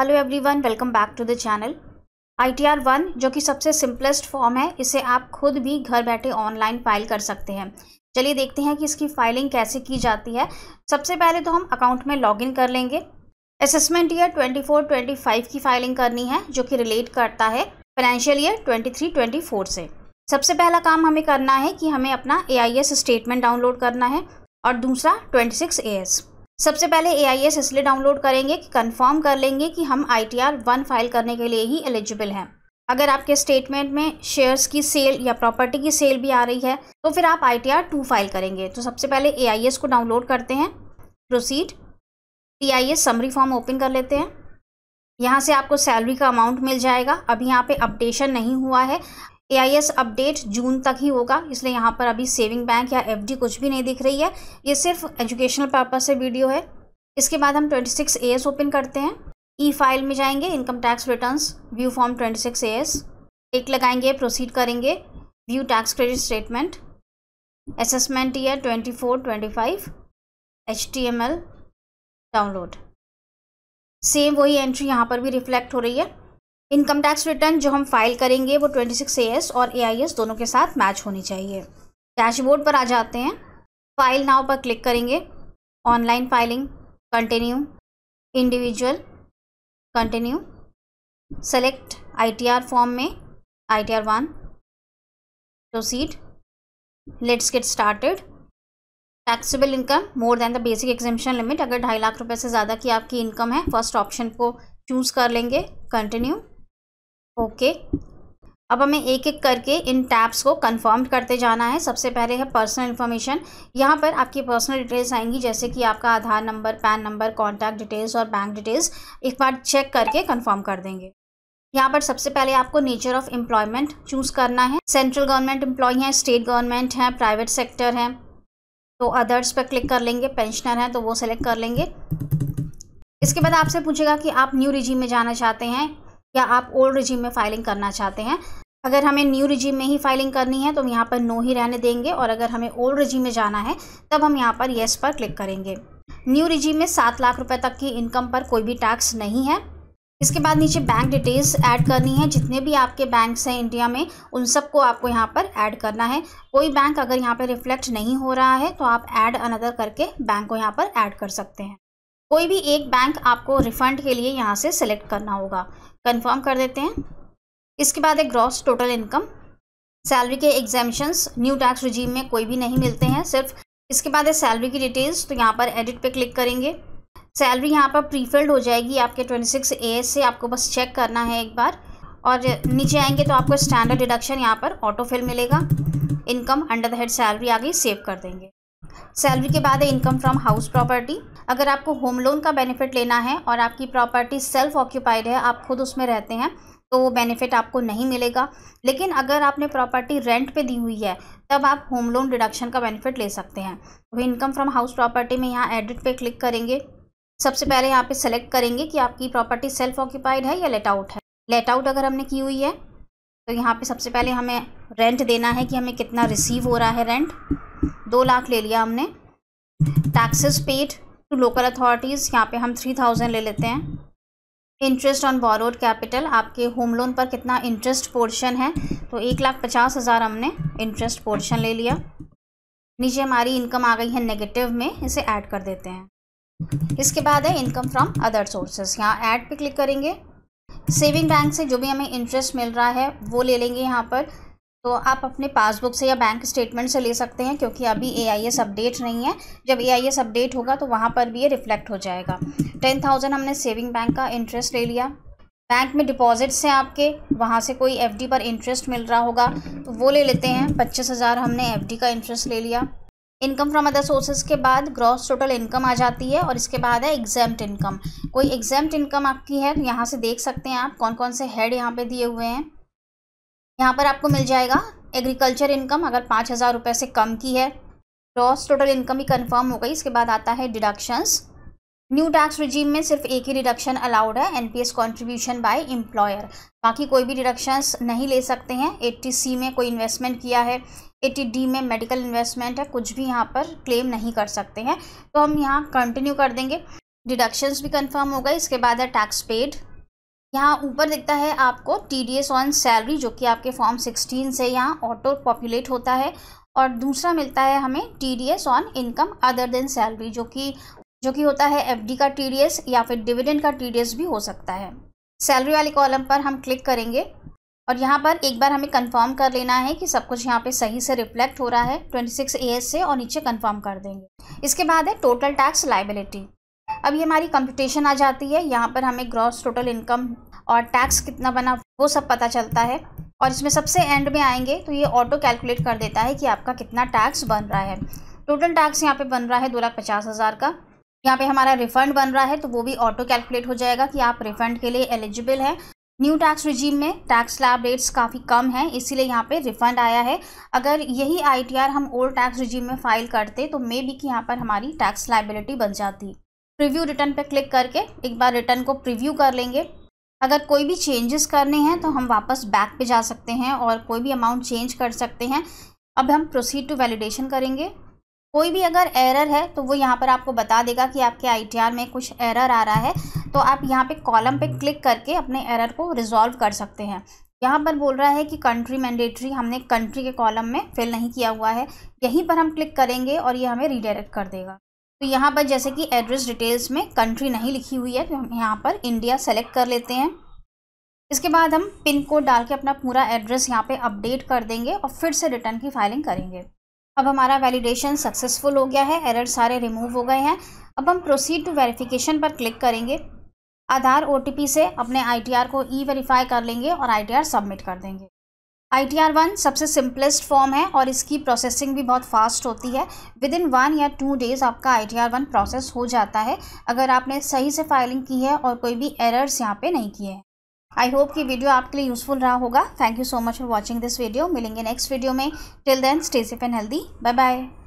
hello everyone welcome back to the channel I one जो कि सबसे सिंपलेस्ट फॉर्म है इसे आप खुद भी घर बैठे ऑनलाइन फाइल कर सकते हैं चलिए देखते हैं कि इसकी फाइलिंग कैसे की जाती है सबसे पहले तो हम अकाउंट में लॉगिन कर लेंगे असेसमेंट ईयर 24-25 की फाइलिंग करनी है जो कि रिलेट करता है फाइनेंशियल ईयर ट्वेंटी फोर से सबसे पहला काम हमें करना है कि हमें अपना ए स्टेटमेंट डाउनलोड करना है और दूसरा ट्वेंटी सिक्स सबसे पहले ए आई एस इसलिए डाउनलोड करेंगे कि कंफर्म कर लेंगे कि हम I T R one file करने के लिए ही एलिजिबल हैं अगर आपके स्टेटमेंट में शेयर्स की सेल या प्रॉपर्टी की सेल भी आ रही है तो फिर आप I T R two file करेंगे तो सबसे पहले ए आई एस को डाउनलोड करते हैं proceed T I S summary form open कर लेते हैं यहाँ से आपको सैलरी का अमाउंट मिल जाएगा अभी यहाँ पे अपडेशन नहीं हुआ है ए अपडेट जून तक ही होगा इसलिए यहाँ पर अभी सेविंग बैंक या एफ कुछ भी नहीं दिख रही है ये सिर्फ एजुकेशनल पर्पज़ से वीडियो है इसके बाद हम ट्वेंटी सिक्स ए ओपन करते हैं ई फाइल में जाएंगे income tax returns view form twenty six A एक लगाएंगे प्रोसीड करेंगे view tax credit statement assessment year T M L download same वही एंट्री यहाँ पर भी रिफ्लेक्ट हो रही है इनकम टैक्स रिटर्न जो हम फाइल करेंगे वो ट्वेंटी सिक्स ए एस और ए आई एस दोनों के साथ मैच होनी चाहिए डैशबोर्ड पर आ जाते हैं फाइल नाव पर क्लिक करेंगे online filing continue individual continue select R form में T R one proceed let's get started taxable income more than the basic exemption limit अगर ढाई लाख रुपए से ज़्यादा की आपकी इनकम है फर्स्ट ऑप्शन को चूज़ कर लेंगे कंटिन्यू ओके अब हमें एक एक करके इन टैब्स को कन्फर्म करते जाना है सबसे पहले है पर्सनल इन्फॉर्मेशन यहाँ पर आपकी पर्सनल डिटेल्स आएंगी जैसे कि आपका Aadhaar number PAN number contact details और बैंक डिटेल्स एक बार चेक करके कन्फर्म कर देंगे यहाँ पर सबसे पहले आपको नेचर ऑफ एम्प्लॉयमेंट चूज़ करना है सेंट्रल गवर्नमेंट एम्प्लॉय हैं स्टेट गवर्नमेंट हैं प्राइवेट सेक्टर हैं तो अदर्स पर क्लिक कर लेंगे पेंशनर हैं तो वो सेलेक्ट कर लेंगे इसके बाद आपसे पूछेगा कि आप न्यू रिजीम में जाना चाहते हैं या आप ओल्ड रिजीम में फाइलिंग करना चाहते हैं अगर हमें न्यू रिजीम में ही फाइलिंग करनी है तो हम यहाँ पर नो ही रहने देंगे और अगर हमें ओल्ड रिजीम में जाना है तब हम यहाँ पर येस पर क्लिक करेंगे न्यू रिजीम में सात लाख रुपये तक की इनकम पर कोई भी टैक्स नहीं है इसके बाद नीचे बैंक डिटेल्स ऐड करनी है जितने भी आपके बैंक्स हैं इंडिया में उन सबको आपको यहाँ पर ऐड करना है कोई बैंक अगर यहाँ पर रिफ्लेक्ट नहीं हो रहा है तो आप ऐड अनदर करके बैंक को यहाँ पर ऐड कर सकते हैं कोई भी एक बैंक आपको रिफंड के लिए यहाँ से सेलेक्ट करना होगा कंफर्म कर देते हैं इसके बाद है ग्रॉस टोटल इनकम सैलरी के एग्जामिशंस न्यू टैक्स रिजीम में कोई भी नहीं मिलते हैं सिर्फ इसके बाद है सैलरी की डिटेल्स तो यहाँ पर एडिट पे क्लिक करेंगे सैलरी यहाँ पर प्रीफिल्ड हो जाएगी आपके 26 एस से आपको बस चेक करना है एक बार और नीचे आएंगे तो आपको स्टैंडर्ड डिडक्शन यहाँ पर ऑटो फिल मिलेगा income under the head salary आ गई सेव कर देंगे सैलरी के बाद है इनकम फ्रॉम हाउस प्रॉपर्टी अगर आपको होम लोन का बेनिफिट लेना है और आपकी प्रॉपर्टी सेल्फ ऑक्यूपाइड है आप खुद उसमें रहते हैं तो वो बेनिफिट आपको नहीं मिलेगा लेकिन अगर आपने प्रॉपर्टी रेंट पे दी हुई है तब आप होम लोन डिडक्शन का बेनिफिट ले सकते हैं तो इनकम फ्रॉम हाउस प्रॉपर्टी में यहाँ एडिट पे क्लिक करेंगे सबसे पहले यहाँ पे सेलेक्ट करेंगे कि आपकी प्रॉपर्टी सेल्फ ऑक्यूपाइड है या लेट आउट है लेट आउट अगर हमने की हुई है तो यहाँ पर सबसे पहले हमें रेंट देना है कि हमें कितना रिसीव हो रहा है रेंट दो लाख ले लिया हमने taxes paid to local authorities यहाँ पे हम थ्री थाउजेंड ले लेते हैं इंटरेस्ट ऑन बोरोड कैपिटल आपके होम लोन पर कितना इंटरेस्ट पोर्शन है तो एक लाख पचास हज़ार हमने इंटरेस्ट पोर्शन ले लिया नीचे हमारी इनकम आ गई है नेगेटिव में इसे ऐड कर देते हैं इसके बाद है इनकम फ्रॉम अदर सोर्सेज यहाँ ऐड पे क्लिक करेंगे सेविंग बैंक से जो भी हमें इंटरेस्ट मिल रहा है वो ले लेंगे यहाँ पर तो आप अपने पासबुक से या बैंक स्टेटमेंट से ले सकते हैं क्योंकि अभी ए आई एस अपडेट नहीं है जब ए आई एस अपडेट होगा तो वहाँ पर भी ये रिफ्लेक्ट हो जाएगा टेन थाउजेंड हमने सेविंग बैंक का इंटरेस्ट ले लिया बैंक में डिपॉजिट्स हैं आपके वहाँ से कोई एफडी पर इंटरेस्ट मिल रहा होगा तो वो ले लेते हैं पच्चीस हज़ार हमने डी का इंटरेस्ट ले लिया इनकम फ्रॉम अदर सोर्सेज के बाद ग्रॉस टोटल इनकम आ जाती है और इसके बाद है एग्जाम्प्ट इनकम कोई एग्जाम्प्ट इनकम आपकी है तो यहाँ से देख सकते हैं आप कौन कौन से हेड यहाँ पे दिए हुए हैं यहाँ पर आपको मिल जाएगा एग्रीकल्चर इनकम अगर पाँच हज़ार रुपये से कम की है ग्रॉस टोटल इनकम ही कन्फर्म हो गई इसके बाद आता है डिडक्शंस न्यू टैक्स रिजीम में सिर्फ एक ही डिडक्शन अलाउड है एनपीएस कंट्रीब्यूशन बाय एम्प्लॉयर बाकी कोई भी डिडक्शंस नहीं ले सकते हैं एट्टी सी में कोई इन्वेस्टमेंट किया है एट्टी डी में मेडिकल इन्वेस्टमेंट है कुछ भी यहाँ पर क्लेम नहीं कर सकते हैं तो हम यहाँ कंटिन्यू कर देंगे डिडक्शंस भी कन्फर्म हो गए इसके बाद है टैक्स पेड यहाँ ऊपर दिखता है आपको T D S on salary जो कि आपके फॉर्म सिक्सटीन से यहाँ ऑटो पॉपुलेट होता है और दूसरा मिलता है हमें T D S on income other than salary जो कि जो कि होता है एफ डी का टी डी एस या फिर डिविडेंड का टी डी एस भी हो सकता है सैलरी वाले कॉलम पर हम क्लिक करेंगे और यहाँ पर एक बार हमें कंफर्म कर लेना है कि सब कुछ यहाँ पे सही से रिफ्लेक्ट हो रहा है 26 एएस से और नीचे कंफर्म कर देंगे इसके बाद है टोटल टैक्स लाइबिलिटी अब ये हमारी कंप्यूटेशन आ जाती है यहाँ पर हमें ग्रॉस टोटल इनकम और टैक्स कितना बना वो सब पता चलता है और इसमें सबसे एंड में आएंगे तो ये ऑटो कैलकुलेट कर देता है कि आपका कितना टैक्स बन रहा है टोटल टैक्स यहाँ पे बन रहा है दो लाख पचास हज़ार का यहाँ पे हमारा रिफंड बन रहा है तो वो भी ऑटो कैलकुलेट हो जाएगा कि आप रिफंड के लिए एलिजिबल हैं न्यू टैक्स रिजीम में टैक्स लैब रेट्स काफ़ी कम हैं इसीलिए यहाँ पे रिफंड आया है अगर यही आईटीआर हम ओल्ड टैक्स रिजीम में फाइल करते तो मे बी कि यहाँ पर हमारी टैक्स लाइबिलिटी बन जाती प्रीव्यू रिटर्न पर क्लिक करके एक बार रिटर्न को प्रीव्यू कर लेंगे अगर कोई भी चेंजेस करने हैं तो हम वापस बैक पे जा सकते हैं और कोई भी अमाउंट चेंज कर सकते हैं अब हम प्रोसीड टू वैलिडेशन करेंगे कोई भी अगर एरर है तो वो यहाँ पर आपको बता देगा कि आपके आईटीआर में कुछ एरर आ रहा है तो आप यहाँ पे कॉलम पे क्लिक करके अपने एरर को रिजॉल्व कर सकते हैं यहाँ पर बोल रहा है कि कंट्री मैंडेटरी हमने कंट्री के कॉलम में फिल नहीं किया हुआ है यहीं पर हम क्लिक करेंगे और ये हमें रिडायरेक्ट कर देगा तो यहाँ पर जैसे कि एड्रेस डिटेल्स में कंट्री नहीं लिखी हुई है तो हम यहाँ पर इंडिया सेलेक्ट कर लेते हैं इसके बाद हम पिन कोड डाल के अपना पूरा एड्रेस यहाँ पे अपडेट कर देंगे और फिर से रिटर्न की फाइलिंग करेंगे अब हमारा वैलिडेशन सक्सेसफुल हो गया है एरर सारे रिमूव हो गए हैं अब हम प्रोसीड टू वेरिफिकेशन पर क्लिक करेंगे आधार ओ से अपने आई को ई वेरीफाई कर लेंगे और आई सबमिट कर देंगे आई टी आर वन सबसे सिंपलेस्ट फॉर्म है और इसकी प्रोसेसिंग भी बहुत फास्ट होती है विद इन वन या टू डेज़ आपका I T R one process हो जाता है अगर आपने सही से फाइलिंग की है और कोई भी एरर्स यहाँ पे नहीं किए हैं आई होप कि वीडियो आपके लिए यूज़फुल रहा होगा thank you so much for watching this video मिलेंगे नेक्स्ट वीडियो में till then stay safe and healthy bye bye